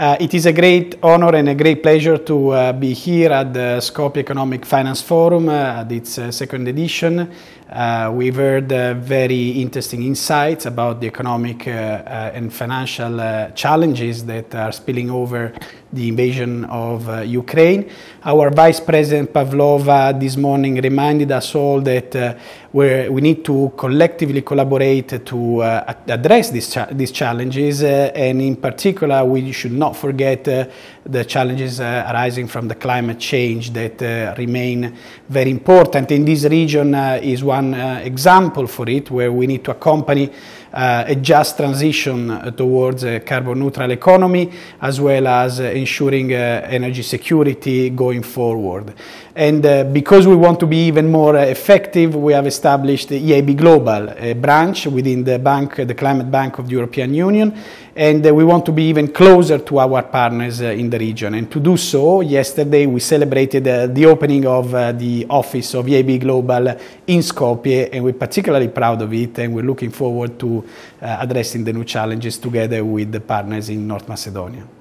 Uh, it is a great honor and a great pleasure to uh, be here at the SCOPE Economic Finance Forum uh, at its uh, second edition. Uh, we've heard uh, very interesting insights about the economic and financial challenges that are spilling over the invasion of uh, Ukraine. Our Vice President Pavlova this morning reminded us all that uh, we need to collectively collaborate to uh, address these, cha these challenges, uh, and in particular, we should not forget uh, the challenges uh, arising from the climate change that remain very important. In this region is one example for it, where we need to accompany a just transition towards a carbon neutral economy, as well as ensuring uh, energy security going forward. And uh, because we want to be even more uh, effective, we have established the EAB Global, a branch within the bank, the Climate Bank of the European Union, and we want to be even closer to our partners in the region. And to do so, yesterday we celebrated the opening of the office of EAB Global in Skopje, and we're particularly proud of it, and we're looking forward to addressing the new challenges together with the partners in North Macedonia.